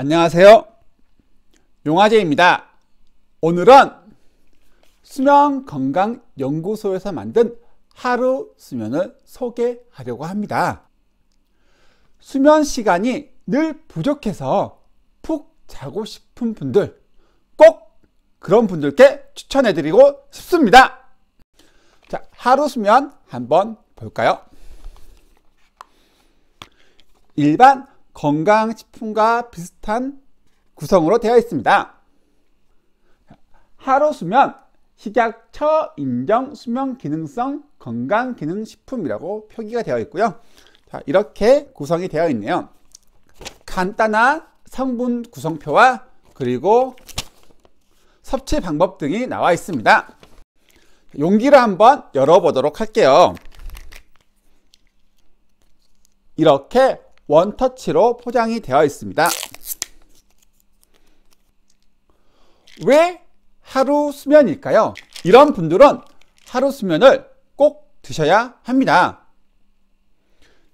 안녕하세요. 용화제입니다. 오늘은 수면 건강 연구소에서 만든 하루 수면을 소개하려고 합니다. 수면 시간이 늘 부족해서 푹 자고 싶은 분들 꼭 그런 분들께 추천해 드리고 싶습니다. 자, 하루 수면 한번 볼까요? 일반 건강식품과 비슷한 구성으로 되어 있습니다. 하루 수면, 식약처 인정 수면 기능성 건강 기능 식품이라고 표기가 되어 있고요. 자, 이렇게 구성이 되어 있네요. 간단한 성분 구성표와 그리고 섭취 방법 등이 나와 있습니다. 용기를 한번 열어보도록 할게요. 이렇게 원터치로 포장이 되어 있습니다. 왜 하루 수면일까요? 이런 분들은 하루 수면을 꼭 드셔야 합니다.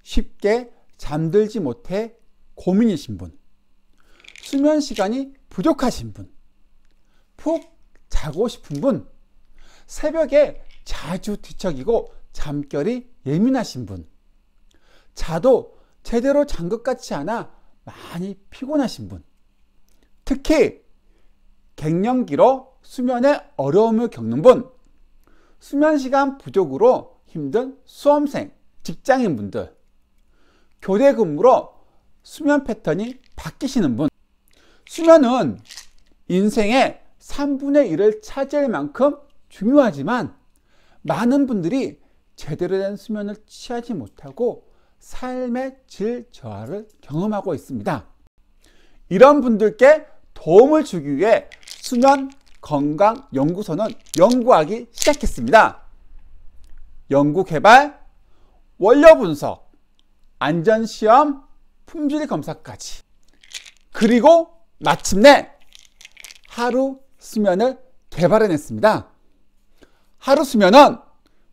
쉽게 잠들지 못해 고민이신 분, 수면 시간이 부족하신 분, 푹 자고 싶은 분, 새벽에 자주 뒤척이고 잠결이 예민하신 분, 자도 제대로 잔것 같지 않아 많이 피곤하신 분, 특히 갱년기로 수면에 어려움을 겪는 분, 수면 시간 부족으로 힘든 수험생, 직장인 분들, 교대 근무로 수면 패턴이 바뀌시는 분, 수면은 인생의 3분의 1을 차지할 만큼 중요하지만 많은 분들이 제대로 된 수면을 취하지 못하고 삶의 질 저하를 경험하고 있습니다. 이런 분들께 도움을 주기 위해 수면 건강 연구소는 연구하기 시작했습니다. 연구 개발, 원료 분석, 안전 시험, 품질 검사까지. 그리고 마침내 하루 수면을 개발해냈습니다. 하루 수면은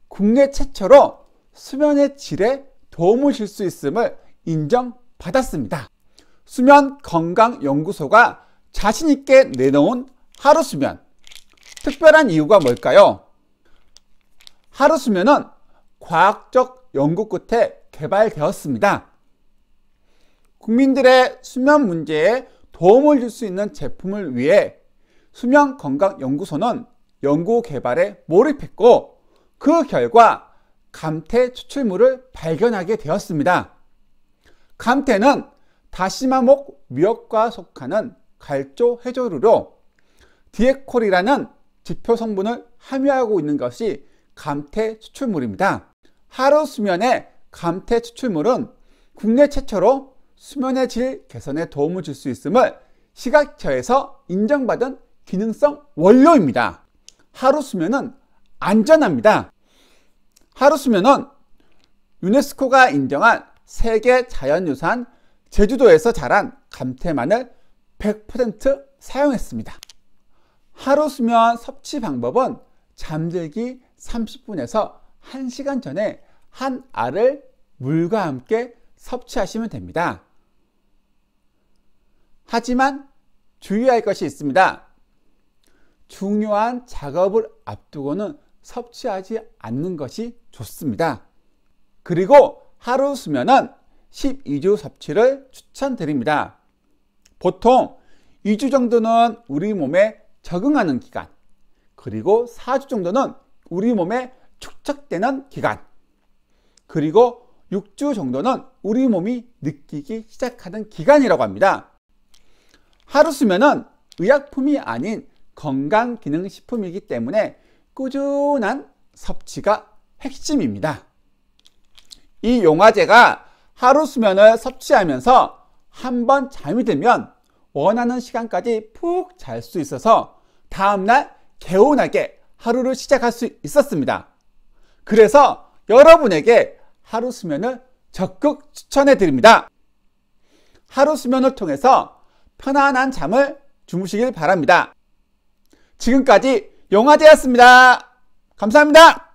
국내 최초로 수면의 질에 도움을 줄 수 있음을 인정받았습니다. 수면 건강 연구소가 자신 있게 내놓은 하루 수면. 특별한 이유가 뭘까요? 하루 수면은 과학적 연구 끝에 개발되었습니다. 국민들의 수면 문제에 도움을 줄 수 있는 제품을 위해 수면건강연구소는 연구 개발에 몰입했고 그 결과 감태 추출물을 발견하게 되었습니다. 감태는 다시마목 미역과 속하는 갈조해조류로 디에콜이라는 지표 성분을 함유하고 있는 것이 감태 추출물입니다. 하루 수면에 감태 추출물은 국내 최초로 수면의 질 개선에 도움을 줄 수 있음을 시각처에서 인정받은 기능성 원료입니다. 하루 수면은 안전합니다. 하루 수면은 유네스코가 인정한 세계 자연유산 제주도에서 자란 감태만을 100% 사용했습니다. 하루 수면 섭취 방법은 잠들기 30분에서 1시간 전에 한 알을 물과 함께 섭취하시면 됩니다. 하지만 주의할 것이 있습니다. 중요한 작업을 앞두고는 섭취하지 않는 것이 좋습니다. 그리고 하루 수면은 12주 섭취를 추천드립니다. 보통 2주 정도는 우리 몸에 적응하는 기간, 그리고 4주 정도는 우리 몸에 축적되는 기간, 그리고 6주 정도는 우리 몸이 느끼기 시작하는 기간이라고 합니다. 하루 수면은 의약품이 아닌 건강기능식품이기 때문에 꾸준한 섭취가 핵심입니다. 이 용화제가 하루 수면을 섭취하면서 한 번 잠이 들면 원하는 시간까지 푹 잘 수 있어서 다음날 개운하게 하루를 시작할 수 있었습니다. 그래서 여러분에게 하루 수면을 적극 추천해 드립니다. 하루 수면을 통해서 편안한 잠을 주무시길 바랍니다. 지금까지 영화제였습니다. 감사합니다.